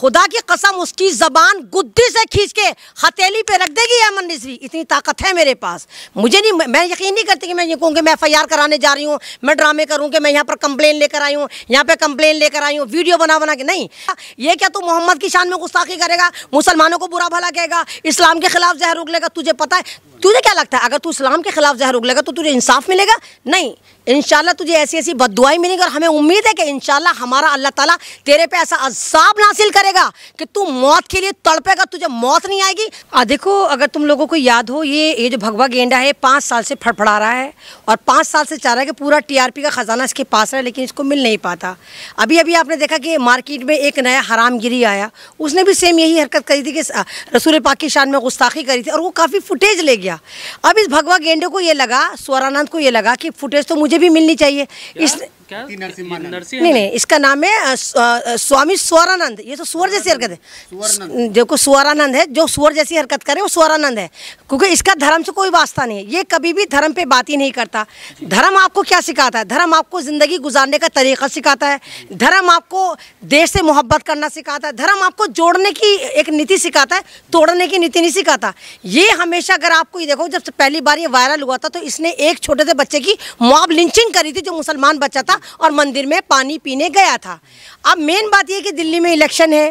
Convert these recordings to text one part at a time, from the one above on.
खुदा की कसम उसकी ज़बान गुद्दी से खींच के हथेली पे रख देगी अमन निजरी इतनी ताकत है मेरे पास मुझे नहीं मैं यकीन नहीं करती कि मैं ये कहूँ कि मैं एफ कराने जा रही हूँ मैं ड्रामे करूँ कि मैं यहाँ पर कंप्लेन लेकर आई हूँ यहाँ पर कंप्लेन लेकर आई हूँ वीडियो बना बना के नहीं ये क्या तू मोहम्मद की शान में गुस्ताखी करेगा मुसलमानों को बुरा भला कहेगा इस्लाम के खिलाफ जहर उगलेगा तुझे पता है तुझे क्या लगता है अगर तू इस्लाम के खिलाफ जहर उगलेगा तो तुझे इंसाफ मिलेगा नहीं इन तुझे ऐसी ऐसी बदुआई मिलेगी और हमें उम्मीद है कि इन हमारा अल्लाह ताला तेरे पे ऐसा अजाब हासिल करेगा कि तू मौत के लिए तड़पेगा तुझे मौत नहीं आएगी आ देखो अगर तुम लोगों को याद हो ये ये जो भगवा गेंडा है पाँच साल से फड़फड़ा रहा है और पाँच साल से चाह रहा है कि पूरा टी का ख़जाना इसके पास रहा है लेकिन इसको मिल नहीं पाता अभी अभी आपने देखा कि मार्केट में एक नया हरामगिरी आया उसने भी सेम यही हरकत करी थी कि रसूल पाक शान में गुस्ताखी करी थी और वो काफ़ी फुटेज ले गया अब इस भगवा गेंडे को ये लगा स्वरानंद को ये लगा कि फुटेज तो मुझे भी मिलनी चाहिए इस नरसिंह नहीं नहीं इसका नाम है स्वामी स्वरानंद ये तो सुअर जैसी हरकत है देखो सुअरानंद है जो सुअर जैसी हरकत करे वो स्वरानंद है क्योंकि इसका धर्म से कोई वास्ता नहीं है ये कभी भी धर्म पे बात ही नहीं करता धर्म आपको क्या सिखाता है धर्म आपको ज़िंदगी गुजारने का तरीका सिखाता है धर्म आपको देश से मोहब्बत करना सिखाता है धर्म आपको जोड़ने की एक नीति सिखाता है तोड़ने की नीति नहीं सिखाता ये हमेशा अगर आपको ये देखो जब पहली बार ये वायरल हुआ था तो इसने एक छोटे से बच्चे की मॉब लिंचिंग करी थी जो मुसलमान बच्चा था और मंदिर में पानी पीने गया था अब मेन बात यह कि दिल्ली में इलेक्शन है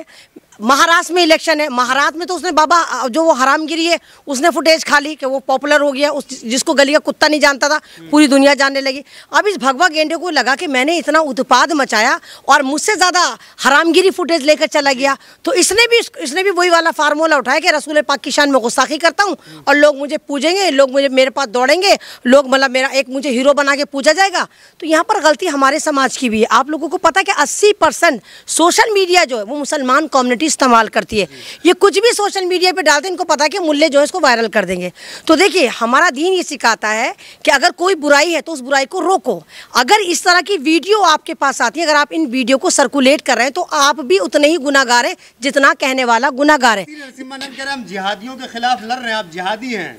महाराष्ट्र में इलेक्शन है महाराष्ट्र में तो उसने बाबा जो वो हरामगिरी है उसने फुटेज खा ली कि वो पॉपुलर हो गया उस जिसको गली का कुत्ता नहीं जानता था पूरी दुनिया जानने लगी अब इस भगवा गेंडे को लगा कि मैंने इतना उत्पाद मचाया और मुझसे ज़्यादा हरामगिरी फुटेज लेकर चला गया तो इसने भी इसने भी वही वाला फार्मूला उठाया कि रसूल पाकिस्तान में गुस्साखी करता हूँ और लोग मुझे पूजेंगे लोग मुझे मेरे पास दौड़ेंगे लोग मतलब मेरा एक मुझे हीरो बना के पूजा जाएगा तो यहाँ पर गलती हमारे समाज की भी है आप लोगों को पता है कि अस्सी सोशल मीडिया जो है वो मुसलमान कम्युनिटी इस्तेमाल करती है ये कुछ भी सोशल मीडिया पे डालते हैं इनको पता है कि मूल्य जो है इसको वायरल कर देंगे तो देखिए हमारा दीन ये सिखाता है कि अगर कोई बुराई है तो उस बुराई को रोको अगर इस तरह की वीडियो आपके पास आती है अगर आप इन वीडियो को सर्कुलेट कर रहे हैं तो आप भी उतने ही गुनागार हैं जितना कहने वाला गुनागार है जिहादियों के खिलाफ लड़ रहे हैं आप जिहादी हैं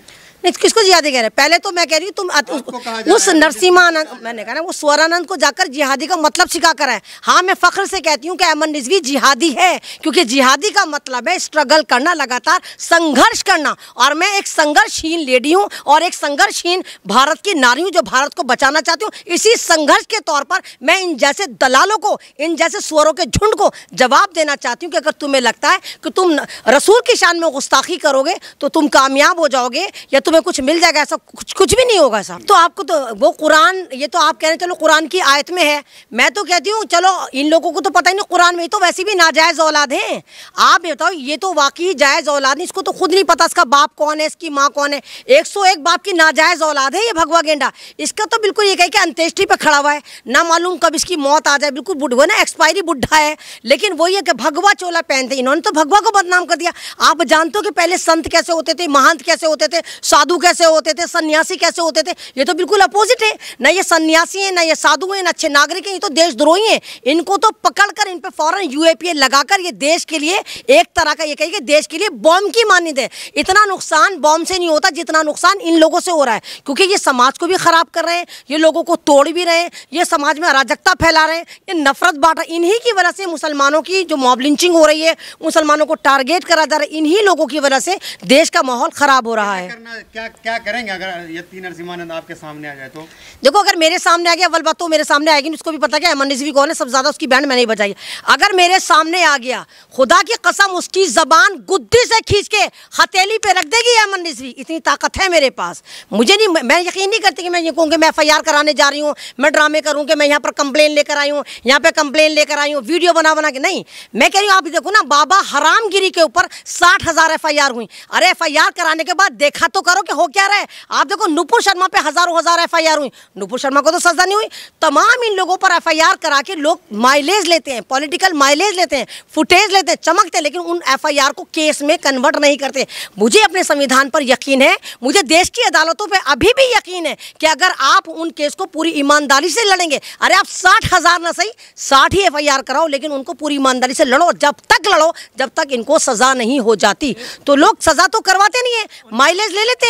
नहीं किसको जिहादी कह रहे हैं पहले तो मैं कह रही हूँ तुम तो उस उस नरसिम्हानंद मैंने कहा ना वो स्वरानंद को जाकर जिहादी का मतलब सिखा कर आए हाँ मैं फ़ख्र से कहती हूँ कि अमन रिजवी जिहादी है क्योंकि जिहादी का मतलब है स्ट्रगल करना लगातार संघर्ष करना और मैं एक संघर्षहीन लेडी हूँ और एक संघर्षहीन भारत की नारी हूँ जो भारत को बचाना चाहती हूँ इसी संघर्ष के तौर पर मैं इन जैसे दलालों को इन जैसे स्वरों के झुंड को जवाब देना चाहती हूँ कि अगर तुम्हें लगता है कि तुम रसूल की शान में गुस्ताखी करोगे तो तुम कामयाब हो जाओगे या तुम्हें कुछ मिल जाएगा ऐसा कुछ कुछ भी नहीं होगा ऐसा तो आपको तो वो कुरान ये तो आप कह रहे चलो कुरान की आयत में है मैं तो कहती हूँ चलो इन लोगों को तो पता ही नहीं कुरान में तो वैसे भी नाजायज़ औलाद है आप ये बताओ ये तो वाकई जायज़ औलाद है इसको तो खुद नहीं पता इसका बाप कौन है इसकी माँ कौन है एक सौ एक बाप की नाजायज़ औलाद है ये भगवा गेंडा इसका तो बिल्कुल ये कह के अंत्येष्टि पर खड़ा हुआ है ना मालूम कब इसकी मौत आ जाए बिल्कुल बुढ़ ना एक्सपायरी बुढ़ा है लेकिन वही है कि भगवा चोला पहनते इन्होंने तो भगवा को बदनाम कर दिया आप जानते हो कि पहले संत कैसे होते थे महंत कैसे होते थे साधु कैसे होते थे सन्यासी कैसे होते थे ये तो बिल्कुल अपोजिट है ना ये सन्यासी हैं ना ये साधु हैं ना अच्छे नागरिक हैं ये तो देशद्रोही हैं इनको तो पकड़ कर इन पर फ़ौरन यू लगाकर ये देश के लिए एक तरह का ये कहिए कि देश के लिए बॉम्ब की मानी दे इतना नुकसान बॉम्ब से नहीं होता जितना नुकसान इन लोगों से हो रहा है क्योंकि ये समाज को भी ख़राब कर रहे हैं ये लोगों को तोड़ भी रहे हैं ये समाज में अराजकता फैला रहे हैं ये नफरत बांट इन्हीं की वजह से मुसलमानों की जो मॉब लिंचिंग हो रही है मुसलमानों को टारगेट करा जा रहा है इन्हीं लोगों की वजह से देश का माहौल ख़राब हो रहा है क्या क्या करेंगे अगर यति नरसिम्हानंद आपके सामने आ जाए तो देखो अगर मेरे सामने आ गया अव्वल बात तो मेरे सामने आएगी उसको भी पता क्या अमन रिजवी कौन है सबसे ज़्यादा उसकी बैंड मैंने ही बजाई अगर मेरे सामने आ गया खुदा की कसम उसकी ज़बान गुद्दी से खींच के हथेली पे रख देगी अमन रिजवी इतनी ताकत है मेरे पास मुझे नहीं मैं यकीन नहीं करती कि मैं ये कहूँगी मैं एफ कराने जा रही हूँ मैं ड्रामे करूँ कि मैं यहाँ पर कंप्लेन लेकर आई हूँ यहाँ पर कंप्लेन लेकर आई हूँ वीडियो बना बना के नहीं मैं कह रही हूँ आप देखो ना बाबा हरामगिरी के ऊपर साठ हज़ार एफ हुई अरे एफ कराने के बाद देखा तो करो हो कि हो क्या रहा है आप देखो नुपुर शर्मा पे हजारों हजार एफ आई आर हुई नुपुर शर्मा को तो सजा नहीं हुई तमाम इन लोगों पर एफ आई आर करा के लोग माइलेज लेते हैं पॉलिटिकल माइलेज लेते हैं फुटेज लेते हैं चमकते हैं लेकिन उन एफ आई आर को केस में कन्वर्ट नहीं करते मुझे अपने संविधान पर यकीन है मुझे देश की अदालतों पर अभी भी यकीन है कि अगर आप उन केस को पूरी ईमानदारी से लड़ेंगे अरे आप साठ हजार ना सही साठ ही एफ आई आर कराओ लेकिन उनको पूरी ईमानदारी से लड़ो जब तक लड़ो जब तक इनको सजा नहीं हो जाती तो लोग सजा तो करवाते नहीं है माइलेज ले लेते हैं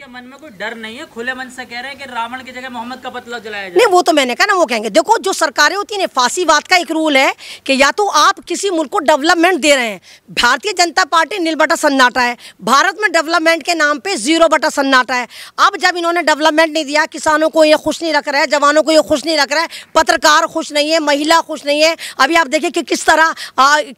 उनके मन में कोई डर नहीं है खुले मन से कह रहे हैं कि रावण की जगह मोहम्मद का पतला जलाया जाए नहीं वो तो मैंने कहा ना वो कहेंगे देखो जो सरकारें होती है फांसीवाद का एक रूल है कि या तो आप किसी मुल्क को डेवलपमेंट दे रहे हैं भारतीय जनता पार्टी नील बटा सन्नाटा है भारत में डेवलपमेंट के नाम पे जीरो बटा सन्नाटा है अब जब इन्होंने डेवलपमेंट नहीं दिया किसानों को ये खुश नहीं रख रहा है जवानों को ये खुश नहीं रख रहा है पत्रकार खुश नहीं है महिला खुश नहीं है अभी आप देखिए कि किस तरह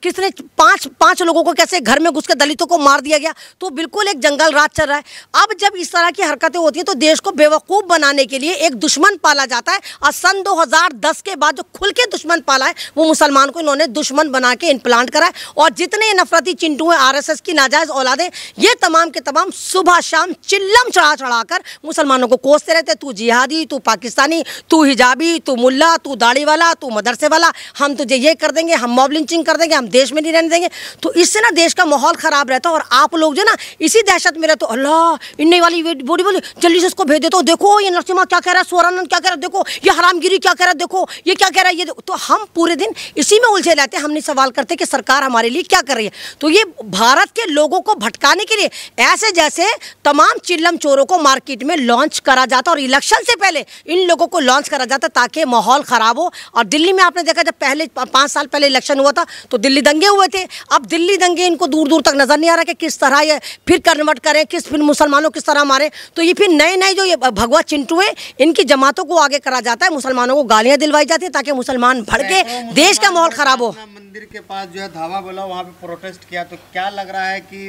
किसने पाँच पाँच लोगों को कैसे घर में घुस दलितों को मार दिया गया तो बिल्कुल एक जंगल राज चल रहा है अब जब इस तरह की हरकतें होती हैं तो देश को बेवकूफ़ बनाने के लिए एक दुश्मन पाला जाता है और सन 2010 के बाद जो खुल के दुश्मन पाला है वो मुसलमान को इन्होंने दुश्मन बना के इम्प्लांट कराए और जितने नफरती चिंटू हैं आर की नाजायज़ औलादें ये तमाम के तमाम सुबह शाम चिल्लम चढ़ा चढ़ा कर मुसलमानों को कोसते रहते तू जिहादी तू पाकिस्तानी तू हिजाबी तू मुला तू दाढ़ी वाला तू मदरसे वाला हम तुझे ये कर देंगे हम मॉब लिंचिंग कर देंगे हम देश में नहीं रहने देंगे तो इससे ना देश का माहौल ख़राब रहता है और आप लोग जो ना इसी दहशत में रहते हो अल्लाह इन्ने वाली आई बोली बोली जल्दी से उसको भेज देता तो हूँ देखो ये नरसिम्हा क्या कह रहा है स्वरानंद क्या कह रहा है देखो ये हरामगिरी क्या कह रहा है देखो ये क्या कह रहा है ये तो हम पूरे दिन इसी में उलझे रहते हैं हमने सवाल करते कि सरकार हमारे लिए क्या कर रही है तो ये भारत के लोगों को भटकाने के लिए ऐसे जैसे तमाम चिल्लम चोरों को मार्केट में लॉन्च करा जाता और इलेक्शन से पहले इन लोगों को लॉन्च करा जाता ताकि माहौल ख़राब हो और दिल्ली में आपने देखा जब पहले पाँच साल पहले इलेक्शन हुआ था तो दिल्ली दंगे हुए थे अब दिल्ली दंगे इनको दूर दूर तक नज़र नहीं आ रहा कि किस तरह ये फिर कन्वर्ट करें किस फिर मुसलमानों किस तरह हमारे तो ये फिर नए नए जो ये भगवा चिंटू है इनकी जमातों को आगे करा जाता है मुसलमानों को गालियाँ दिलवाई जाती है ताकि मुसलमान भड़ के देश का माहौल खराब हो मंदिर के पास जो है धावा बोला वहाँ पे प्रोटेस्ट किया तो क्या लग रहा है कि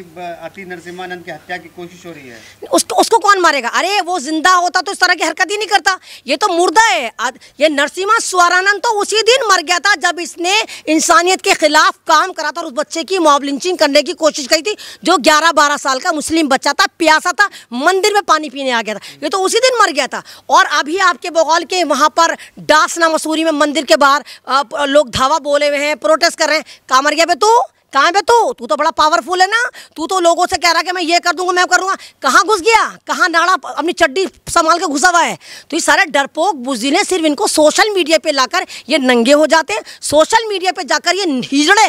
अति नरसिम्हानंद की हत्या की कोशिश हो रही है उसको उसको कौन मारेगा अरे वो जिंदा होता तो इस तरह की हरकत ही नहीं करता ये तो मुर्दा है ये नरसिम्हा स्वरानंद तो उसी दिन मर गया था जब इसने इंसानियत के खिलाफ काम करा था और उस बच्चे की मॉब लिंचिंग करने की कोशिश करी थी जो ग्यारह बारह साल का मुस्लिम बच्चा था प्यासा था मंदिर में पानी पीने आ गया था ये तो उसी दिन मर गया था और अभी आपके बगौल के वहाँ पर डासना मसूरी में मंदिर के बाहर लोग धावा बोले हुए हैं प्रोटेस्ट कर रहे हैं कहाँ मर गया तू कहाँ पे तू तू तो बड़ा पावरफुल है ना तू तो लोगों से कह रहा है कि मैं ये कर दूंगा मैं करूँगा कहाँ घुस गया कहाँ नाड़ा अपनी चड्डी संभाल के घुसा हुआ है तो ये सारे डरपोक बुजिले सिर्फ इनको सोशल मीडिया पे लाकर ये नंगे हो जाते हैं सोशल मीडिया पे जाकर ये हिजड़े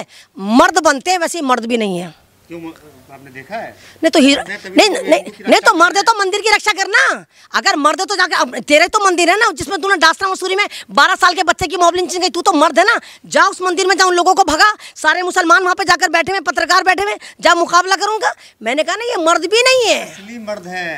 मर्द बनते हैं वैसे मर्द भी नहीं है क्यों आपने देखा है नहीं तो हीरो नहीं नहीं नहीं, तो मर्द तो मंदिर की रक्षा करना अगर मर्द तो जाके तेरे तो मंदिर है ना जिसमें तूने डास्ता मसूरी में बारह साल के बच्चे की मॉबलिंग चिंग गई तू तो मर्द है ना जा उस मंदिर में जा उन लोगों को भगा सारे मुसलमान वहाँ पे जाकर बैठे हुए पत्रकार बैठे हुए जा मुकाबला करूंगा मैंने कहा ना ये मर्द भी नहीं है मर्द है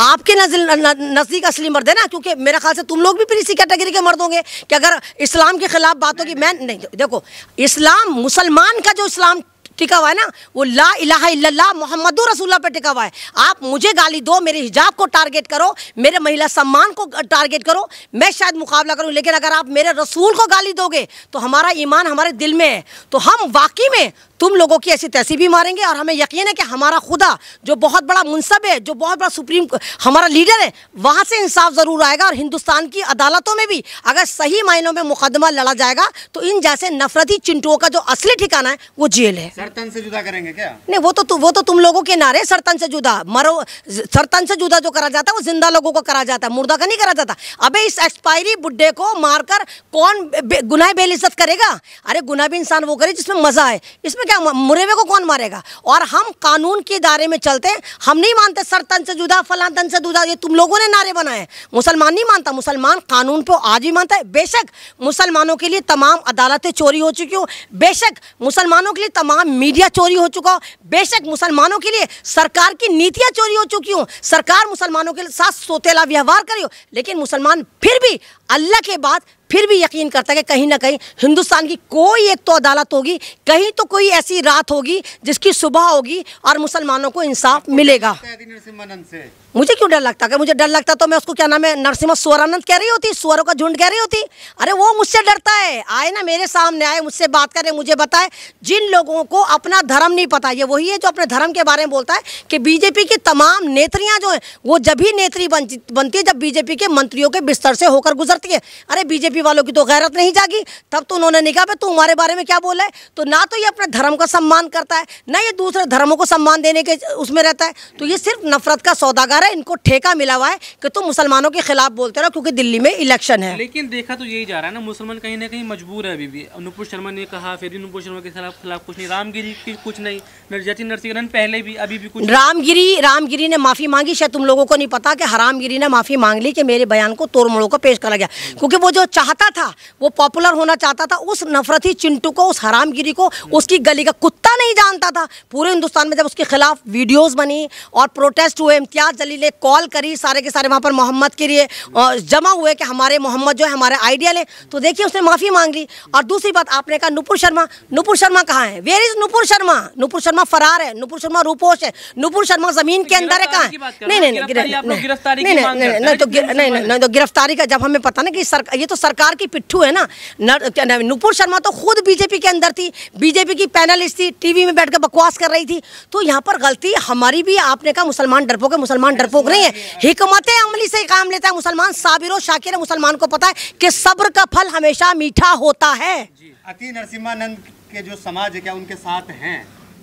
आपके नज़दीक असली मर्द है ना क्योंकि मेरे ख्याल से तुम लोग भी फिर इसी कैटेगरी के मर्द होंगे कि अगर इस्लाम के खिलाफ बात होगी मैं नहीं देखो इस्लाम मुसलमान का जो इस्लाम टिका हुआ है ना वो ला इलाहा मोहम्मद रसूल्ला पे टिका हुआ है आप मुझे गाली दो मेरे हिजाब को टारगेट करो मेरे महिला सम्मान को टारगेट करो मैं शायद मुकाबला करूँ लेकिन अगर आप मेरे रसूल को गाली दोगे तो हमारा ईमान हमारे दिल में है तो हम वाकई में तुम लोगों की ऐसी तैसी भी मारेंगे और हमें यकीन है कि हमारा खुदा जो बहुत बड़ा मुनसब है जो बहुत बड़ा सुप्रीम हमारा लीडर है वहाँ से इंसाफ ज़रूर आएगा और हिंदुस्तान की अदालतों में भी अगर सही मायनों में मुकदमा लड़ा जाएगा तो इन जैसे नफरती चिंटुओं का जो असली ठिकाना है वो जेल है सरतन से जुदा करेंगे क्या नहीं वो तो वो तो तुम लोगों के नारे सरतन से जुदा मरो सरतन से जुदा जो करा जाता है वो जिंदा लोगों को करा जाता है मुर्दा का नहीं करा जाता अबे इस एक्सपायरी बुढ़े को मारकर कौन बे, गुनाह बेलिसत करेगा अरे गुनाह भी इंसान वो करे जिसमें मज़ा आए इसमें क्या मुरेवे को कौन मारेगा और हम कानून के दायरे में चलते हम नहीं मानते सरतन से जुदा फलान तन से जुदा ये तुम लोगों ने नारे बनाए मुसलमान नहीं मानता मुसलमान कानून पर आज भी मानता है बेशक मुसलमानों के लिए तमाम अदालतें चोरी हो चुकी हूँ बेशक मुसलमानों के लिए तमाम मीडिया चोरी हो चुका हो बेशक मुसलमानों के लिए सरकार की नीतियाँ चोरी हो चुकी हों सरकार मुसलमानों के साथ सोतेला व्यवहार करी हो लेकिन मुसलमान फिर भी अल्लाह के बाद फिर भी यकीन करता है कि कहीं ना कहीं हिंदुस्तान की कोई एक तो अदालत होगी कहीं तो कोई ऐसी रात होगी जिसकी सुबह होगी और मुसलमानों को इंसाफ मिलेगा मुझे क्यों डर लगता अगर मुझे डर लगता तो मैं उसको क्या नाम है नरसिम्हा स्वरानंद कह रही होती स्वरों का झुंड कह रही होती अरे वो मुझसे डरता है आए ना मेरे सामने आए मुझसे बात करें मुझे बताए जिन लोगों को अपना धर्म नहीं पता ये वही है जो अपने धर्म के बारे में बोलता है कि बीजेपी की तमाम नेत्रियाँ जो हैं वो जब ही नेत्री बन, बनती है जब बीजेपी के मंत्रियों के बिस्तर से होकर गुजरती है अरे बीजेपी वालों की तो गैरत नहीं जागी तब तो उन्होंने नहीं कहा तू हमारे बारे में क्या बोला है तो ना तो ये अपने धर्म का सम्मान करता है ना ये दूसरे धर्मों को सम्मान देने के उसमें रहता है तो ये सिर्फ नफरत का सौदागार रहा है इनको ठेका मिला हुआ है कि तुम मुसलमानों के खिलाफ बोलते रहो क्योंकि दिल्ली में इलेक्शन है लेकिन देखा तो यही जा रहा है ना मुसलमान कहीं ना कहीं मजबूर है अभी भी अनुपुर शर्मा ने कहा फिर अनुपुर शर्मा के खिलाफ खिलाफ कुछ नहीं रामगिरी की कुछ नहीं नरजती नरसिंह पहले भी अभी भी कुछ रामगिरी रामगिरी ने माफी मांगी शायद तुम लोगों को नहीं पता कि हरामगिरी ने माफी मांग ली कि मेरे बयान को तोड़ मोड़ों को पेश करा गया क्योंकि वो जो चाहता था वो पॉपुलर होना चाहता था उस नफरती चिंटू को उस हरामगिरी को उसकी गली का कुत्ता नहीं जानता था पूरे हिंदुस्तान में जब उसके खिलाफ वीडियोज बनी और प्रोटेस्ट हुए इम्तियाज जली अली ने कॉल करी सारे के सारे वहाँ पर मोहम्मद के लिए और जमा हुए कि हमारे मोहम्मद जो है हमारे आइडिया ले तो देखिए उसने माफ़ी मांग ली और दूसरी बात आपने कहा नुपुर शर्मा नुपुर शर्मा कहाँ है वेयर इज़ नुपुर शर्मा नुपुर शर्मा फरार है नुपुर शर्मा रूपोश है नुपुर शर्मा ज़मीन के अंदर है कहाँ है नहीं नहीं तो नहीं नहीं तो गिरफ्तारी का जब हमें पता ना कि ये तो सरकार की पिट्ठू है ना नुपुर शर्मा तो खुद बीजेपी के अंदर थी बीजेपी की पैनलिस्ट थी टीवी में बैठकर बकवास कर रही थी तो यहाँ पर गलती हमारी भी आपने कहा मुसलमान डरपोक है मुसलमान फूक नहीं है हिकमत अमली से काम लेता है मुसलमान साबिर शाकिर मुसलमान को पता है कि सब्र का फल हमेशा मीठा होता है अति नरसिम्हानंद के जो समाज है क्या उनके साथ हैं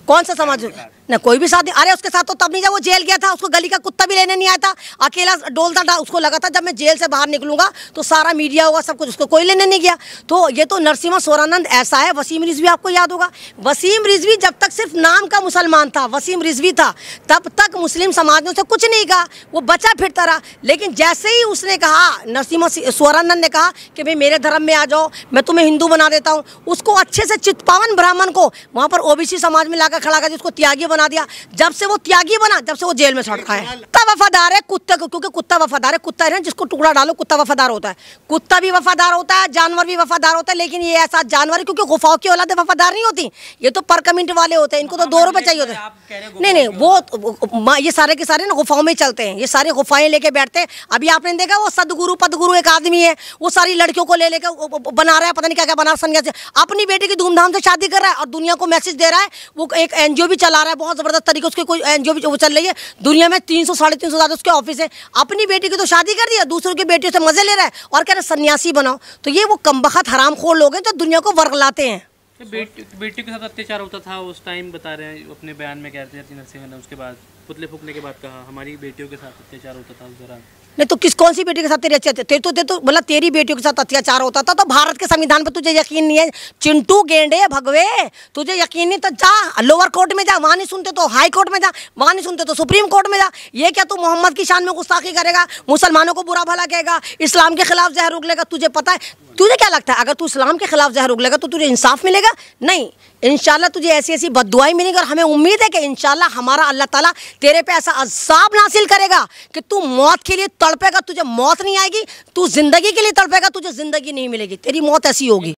कौन सा समाज ना कोई भी शादी अरे उसके साथ तो तब नहीं जब वो जेल गया था उसको गली का कुत्ता भी लेने नहीं आया था अकेला डोलता था उसको लगा था जब मैं जेल से बाहर निकलूंगा तो सारा मीडिया होगा सब कुछ उसको कोई लेने नहीं गया तो ये तो नरसिम्हा सोरानंद ऐसा है वसीम रिजवी आपको याद होगा वसीम रिजवी जब तक सिर्फ नाम का मुसलमान था वसीम रिजवी था तब तक मुस्लिम समाज ने उसे कुछ नहीं कहा वो बचा फिरता रहा लेकिन जैसे ही उसने कहा नरसिम्हा सोरानंद ने कहा कि भाई मेरे धर्म में आ जाओ मैं तुम्हें हिंदू बना देता हूँ उसको अच्छे से चित्पावन ब्राह्मण को वहाँ पर ओबीसी समाज में लाकर लड़का खड़ा कर उसको त्यागी बना दिया जब से वो त्यागी बना जब से वो जेल में सड़का है कुत्ता वफादार है कुत्ते को क्योंकि कुत्ता वफादार है कुत्ता है जिसको टुकड़ा डालो कुत्ता वफादार होता है कुत्ता भी वफादार होता है जानवर भी वफादार होता है लेकिन ये ऐसा जानवर क्योंकि गुफाओं की औलादे वफादार नहीं होती ये तो पर कमिंट वाले होते हैं इनको तो दो रुपए चाहिए होते हैं नहीं नहीं वो ये सारे के सारे ना गुफाओं में चलते हैं ये सारे गुफाएं लेके बैठते हैं अभी आपने देखा वो सदगुरु पदगुरु एक आदमी है वो सारी लड़कियों को ले लेके बना रहा है पता नहीं क्या क्या बना सन्यासी अपनी बेटी की धूमधाम से शादी कर रहा है और दुनिया को मैसेज दे रहा है वो एक एक एनजीओ भी चला रहा है बहुत ज़बरदस्त तरीके उसके कोई एनजीओ भी वो चल रही है दुनिया में तीन सौ साढ़े तीन सौ ज़्यादा उसके ऑफिस है अपनी बेटी की तो शादी कर दिया दूसरों की बेटियों से मज़े ले रहा है और कह रहे सन्यासी बनाओ तो ये वो कम बखत हराम खोर लोग हैं जो दुनिया को लाते हैं बेटी बेटी के साथ अत्याचार होता था उस टाइम बता रहे हैं अपने बयान में कहते हैं नरसिंह ने उसके बाद पुतले फूकने के बाद कहा हमारी बेटियों के साथ अत्याचार होता था उस दौरान नहीं तो किस कौन सी बेटी के साथ तेरे अच्छे तेरे तो तेरे तो मतलब तेरी बेटियों के साथ अत्याचार होता था तो भारत के संविधान पर तुझे यकीन नहीं है चिंटू गेंडे भगवे तुझे यकीन नहीं तो जा लोअर कोर्ट में जा वहाँ नहीं सुनते तो हाई कोर्ट में जा वहाँ नहीं सुनते तो सुप्रीम कोर्ट में जा ये क्या तू मोहम्मद की शान में गुस्ताखी करेगा मुसलमानों को बुरा भला कहेगा इस्लाम के खिलाफ जहर उगलेगा तुझे पता है तुझे क्या लगता है अगर तू इस्लाम के खिलाफ जहर उगलेगा तो तुझे इंसाफ मिलेगा नहीं इन तुझे ऐसी ऐसी बदुआई मिलेगी और हमें उम्मीद है कि इन हमारा अल्लाह ताला तेरे पे ऐसा अजाब नासिल करेगा कि तू मौत के लिए तड़पेगा तुझे मौत नहीं आएगी तू ज़िंदगी के लिए तड़पेगा तुझे ज़िंदगी नहीं मिलेगी तेरी मौत ऐसी होगी